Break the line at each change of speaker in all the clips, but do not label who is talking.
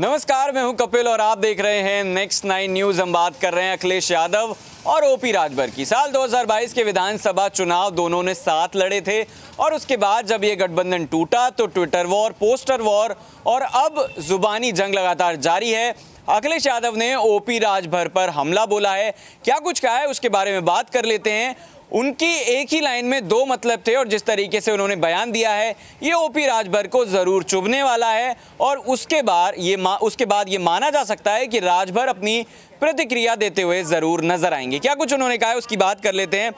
नमस्कार मैं हूं कपिल और आप देख रहे हैं नेक्स्ट नाइन न्यूज हम बात कर रहे हैं अखिलेश यादव और ओपी राजभर की साल 2022 के विधानसभा चुनाव दोनों ने साथ लड़े थे और उसके बाद जब ये गठबंधन टूटा तो ट्विटर वॉर पोस्टर वॉर और अब जुबानी जंग लगातार जारी है अखिलेश यादव ने ओपी राजभर पर हमला बोला है क्या कुछ कहा है उसके बारे में बात कर लेते हैं उनकी एक ही लाइन में दो मतलब थे और जिस तरीके से उन्होंने बयान दिया है ये ओपी राजभर को ज़रूर चुभने वाला है और उसके बाद ये उसके बाद ये माना जा सकता है कि राजभर अपनी प्रतिक्रिया देते हुए ज़रूर नज़र आएंगे क्या कुछ उन्होंने कहा है उसकी बात कर लेते हैं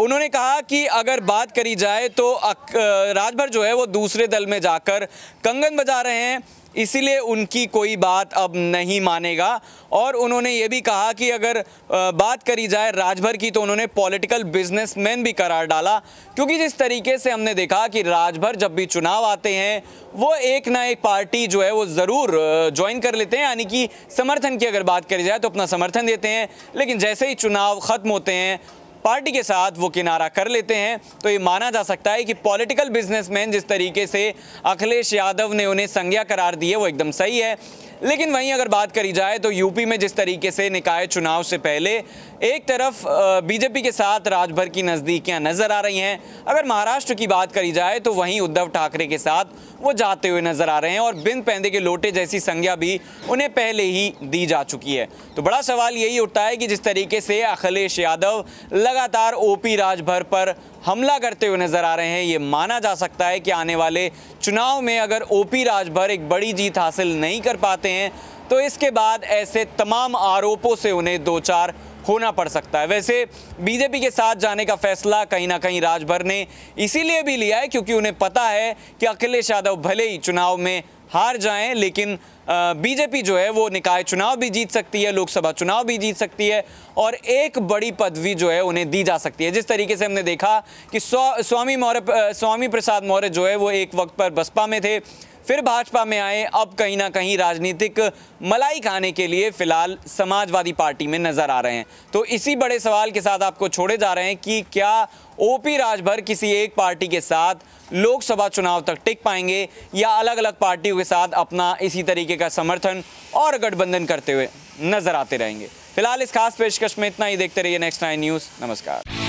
उन्होंने कहा कि अगर बात करी जाए तो राजभर जो है वो दूसरे दल में जाकर कंगन बजा रहे हैं इसीलिए उनकी कोई बात अब नहीं मानेगा और उन्होंने ये भी कहा कि अगर बात करी जाए राजभर की तो उन्होंने पॉलिटिकल बिजनेसमैन भी करार डाला क्योंकि जिस तरीके से हमने देखा कि राजभर जब भी चुनाव आते हैं वो एक ना एक पार्टी जो है वो ज़रूर ज्वाइन कर लेते हैं यानी कि समर्थन की अगर बात करी जाए तो अपना समर्थन देते हैं लेकिन जैसे ही चुनाव ख़त्म होते हैं पार्टी के साथ वो किनारा कर लेते हैं तो ये माना जा सकता है कि पॉलिटिकल बिजनेसमैन जिस तरीके से अखिलेश यादव ने उन्हें संज्ञा करार दी है वो एकदम सही है लेकिन वहीं अगर बात करी जाए तो यूपी में जिस तरीके से निकाय चुनाव से पहले एक तरफ बीजेपी के साथ राजभर की नज़दीकियां नज़र आ रही हैं अगर महाराष्ट्र की बात करी जाए तो वहीं उद्धव ठाकरे के साथ वो जाते हुए नज़र आ रहे हैं और बिन पैंदे के लोटे जैसी संज्ञा भी उन्हें पहले ही दी जा चुकी है तो बड़ा सवाल यही उठता है कि जिस तरीके से अखिलेश यादव लगा लगातार ओपी राजभर पर हमला करते हुए नजर आ रहे हैं ये माना जा सकता है कि आने वाले चुनाव में अगर ओपी राजभर एक बड़ी जीत हासिल नहीं कर पाते हैं तो इसके बाद ऐसे तमाम आरोपों से उन्हें दो चार होना पड़ सकता है वैसे बीजेपी के साथ जाने का फैसला कहीं ना कहीं राजभर ने इसीलिए भी लिया है क्योंकि उन्हें पता है कि अखिलेश यादव भले ही चुनाव में हार जाएं लेकिन बीजेपी जो है वो निकाय चुनाव भी जीत सकती है लोकसभा चुनाव भी जीत सकती है और एक बड़ी पदवी जो है उन्हें दी जा सकती है जिस तरीके से हमने देखा कि स्वामी मौर्य स्वामी प्रसाद मौर्य जो है वो एक वक्त पर बसपा में थे फिर भाजपा में आए अब कहीं ना कहीं राजनीतिक मलाई खाने के लिए फिलहाल समाजवादी पार्टी में नजर आ रहे हैं तो इसी बड़े सवाल के साथ आपको छोड़े जा रहे हैं कि क्या ओपी राजभर किसी एक पार्टी के साथ लोकसभा चुनाव तक टिक पाएंगे या अलग अलग पार्टियों के साथ अपना इसी तरीके का समर्थन और गठबंधन करते हुए नजर आते रहेंगे फिलहाल इस खास पेशकश में इतना ही देखते रहिए नेक्स्ट नाइन न्यूज़ नमस्कार